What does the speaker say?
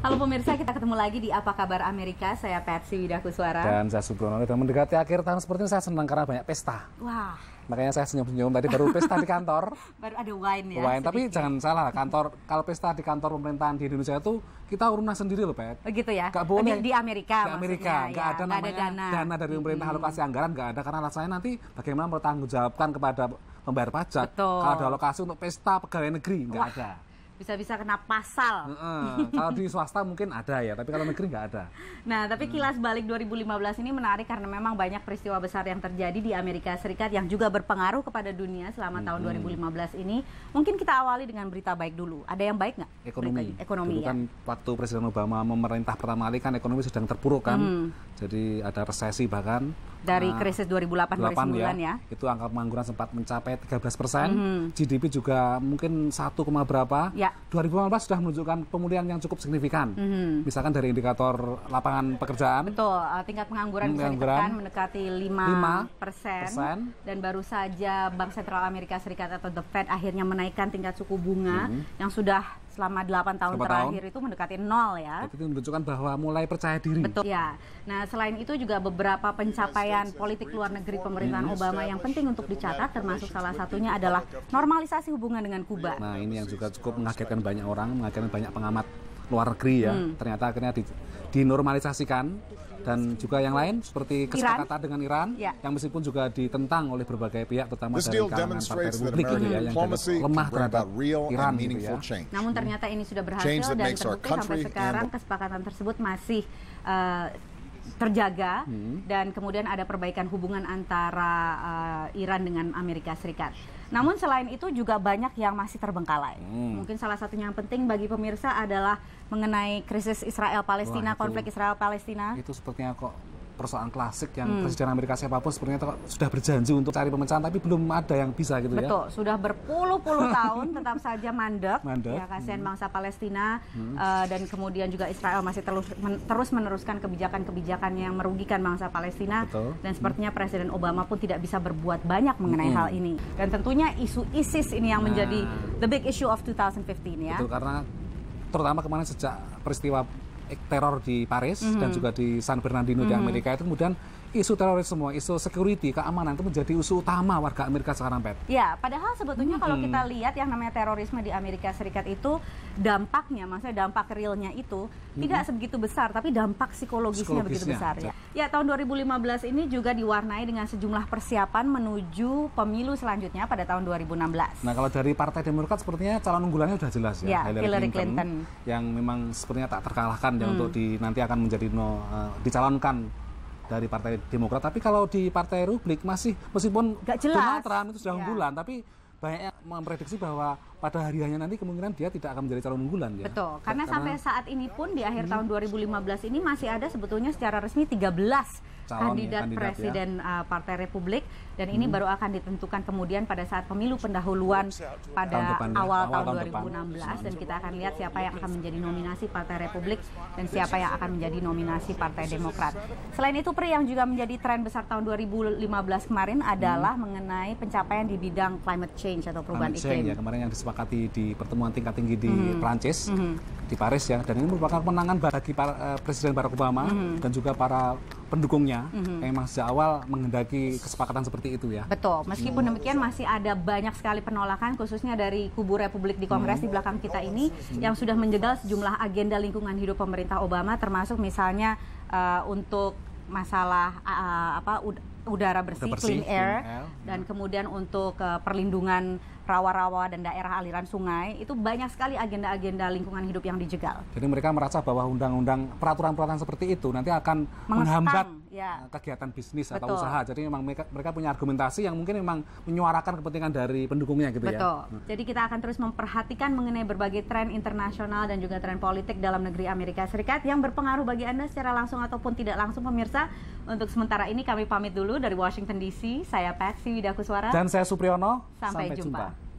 Halo pemirsa, kita ketemu lagi di Apa Kabar Amerika. Saya Patsy Widakuswara. Dan saya Subrono. Dan mendekati akhir tahun seperti ini saya senang karena banyak pesta. Wah. Makanya saya senyum-senyum tadi baru pesta di kantor. baru ada wine ya. Wine, tapi jangan salah. Kantor kalau pesta di kantor pemerintahan di Indonesia itu kita urunan sendiri loh, Pak. Begitu oh ya. Gak boleh. Di Amerika. Di Amerika, ya, gak ada gak namanya ada dana. dana dari pemerintah hmm. alokasi anggaran gak ada karena alasannya nanti bagaimana bertanggung jawabkan kepada pembayar pajak. Betul. Kalau ada alokasi untuk pesta pegawai negeri enggak ada bisa-bisa kena pasal. Mm-hmm. kalau di swasta mungkin ada ya, tapi kalau negeri nggak ada. Nah, tapi mm. kilas balik 2015 ini menarik karena memang banyak peristiwa besar yang terjadi di Amerika Serikat yang juga berpengaruh kepada dunia selama mm-hmm. tahun 2015 ini. Mungkin kita awali dengan berita baik dulu. Ada yang baik nggak? Ekonomi. Berita, ekonomi dulu ya. kan waktu Presiden Obama memerintah pertama kali kan ekonomi sedang terpuruk kan. Mm. Jadi ada resesi bahkan dari nah, krisis 2008 2009 ya, ya. Itu angka pengangguran sempat mencapai 13 persen, mm -hmm. GDP juga mungkin 1, berapa. Ya. 2015 sudah menunjukkan pemulihan yang cukup signifikan. Mm -hmm. Misalkan dari indikator lapangan pekerjaan. Betul, uh, tingkat pengangguran, pengangguran bisa ditekan mendekati 5, 5 persen, persen. Dan baru saja Bank Sentral Amerika Serikat atau The Fed akhirnya menaikkan tingkat suku bunga mm -hmm. yang sudah selama 8 tahun Selama terakhir tahun? itu mendekati nol ya. Itu menunjukkan bahwa mulai percaya diri. Betul. Ya. Nah, selain itu juga beberapa pencapaian politik luar negeri pemerintahan hmm. Obama yang penting untuk dicatat termasuk salah satunya adalah normalisasi hubungan dengan Kuba. Nah, ini yang juga cukup mengagetkan banyak orang, mengagetkan banyak pengamat luar negeri ya. Hmm. Ternyata akhirnya di dinormalisasikan dan juga yang lain seperti kesepakatan Iran. dengan Iran ya. yang meskipun juga ditentang oleh berbagai pihak terutama dari kalangan partai Republik gitu ya yang lemah terhadap Iran gitu ya. Namun ternyata ini sudah hmm. berhasil dan terbukti sampai sekarang kesepakatan tersebut masih uh, terjaga hmm. dan kemudian ada perbaikan hubungan antara uh, Iran dengan Amerika Serikat. Namun selain itu juga banyak yang masih terbengkalai. Hmm. Mungkin salah satunya yang penting bagi pemirsa adalah mengenai krisis Israel Palestina, konflik Israel Palestina. Itu sepertinya kok persoalan klasik yang hmm. Presiden Amerika siapapun sebenarnya sudah berjanji untuk cari pemecahan tapi belum ada yang bisa gitu Betul. ya. Betul, sudah berpuluh-puluh tahun tetap saja mandek. Mandek. Ya kasihan hmm. bangsa Palestina hmm. uh, dan kemudian juga Israel masih terus men terus meneruskan kebijakan-kebijakan yang merugikan bangsa Palestina Betul. dan hmm. sepertinya hmm. Presiden Obama pun tidak bisa berbuat banyak mengenai hmm. hal ini. Dan tentunya isu ISIS ini yang nah. menjadi the big issue of 2015 ya. Betul karena terutama kemarin sejak peristiwa teror di Paris mm -hmm. dan mhm. juga di San Bernardino mm -hmm. di mhm. Amerika itu kemudian isu teroris semua, isu security, keamanan itu menjadi isu utama warga Amerika sekarang, Pet. Ya, padahal sebetulnya hmm. kalau kita lihat yang namanya terorisme di Amerika Serikat itu dampaknya, maksudnya dampak realnya itu hmm. tidak sebegitu besar, tapi dampak psikologisnya, psikologisnya begitu besar ya. Ya, tahun 2015 ini juga diwarnai dengan sejumlah persiapan menuju pemilu selanjutnya pada tahun 2016. Nah, kalau dari Partai Demokrat sepertinya calon unggulannya sudah jelas ya, ya Hillary, Hillary Clinton, Clinton yang memang sepertinya tak terkalahkan ya hmm. untuk di nanti akan menjadi no, uh, dicalonkan dari Partai Demokrat. Tapi kalau di Partai Republik masih meskipun Donald Trump itu sudah ya. unggulan, tapi banyak memprediksi bahwa pada hari hanya nanti kemungkinan dia tidak akan menjadi calon unggulan ya. Betul, karena, ya, karena sampai saat ini pun di akhir hmm. tahun 2015 ini masih ada sebetulnya secara resmi 13 calon ya, kandidat, ya, kandidat presiden ya. Partai Republik dan ini hmm. baru akan ditentukan kemudian pada saat pemilu pendahuluan pada tahun depan, ya. awal, awal tahun 2016 depan. dan kita akan lihat siapa yang akan menjadi iya. nominasi Partai Republik dan siapa yang akan menjadi nominasi Partai Demokrat. Selain itu Pri yang juga menjadi tren besar tahun 2015 kemarin adalah hmm. mengenai pencapaian di bidang climate change atau perubahan iklim disepakati di pertemuan tingkat tinggi di mm -hmm. Prancis mm -hmm. di Paris ya dan ini merupakan kemenangan bagi para, uh, Presiden Barack Obama mm -hmm. dan juga para pendukungnya mm -hmm. yang memang sejak awal menghendaki kesepakatan seperti itu ya. Betul. Mm. Meskipun demikian masih ada banyak sekali penolakan khususnya dari kubu Republik di Kongres -hmm. di belakang kita mm. ini -hmm. yang sudah menjegal sejumlah agenda lingkungan hidup pemerintah Obama termasuk misalnya uh, untuk masalah uh, apa udara bersih, bersih clean air, air dan kemudian untuk uh, perlindungan rawa-rawa dan daerah aliran sungai itu banyak sekali agenda-agenda lingkungan hidup yang dijegal. Jadi mereka merasa bahwa undang-undang peraturan-peraturan seperti itu nanti akan Mengestang. menghambat ya. Eh, kegiatan bisnis Betul. atau usaha. Jadi memang mereka, mereka punya argumentasi yang mungkin memang menyuarakan kepentingan dari pendukungnya gitu Betul. ya. Betul. Hmm. Jadi kita akan terus memperhatikan mengenai berbagai tren internasional dan juga tren politik dalam negeri Amerika Serikat yang berpengaruh bagi Anda secara langsung ataupun tidak langsung pemirsa. Untuk sementara ini kami pamit dulu dari Washington DC. Saya Patsy Widakuswara dan saya Supriyono. Sampai, Sampai jumpa. jumpa.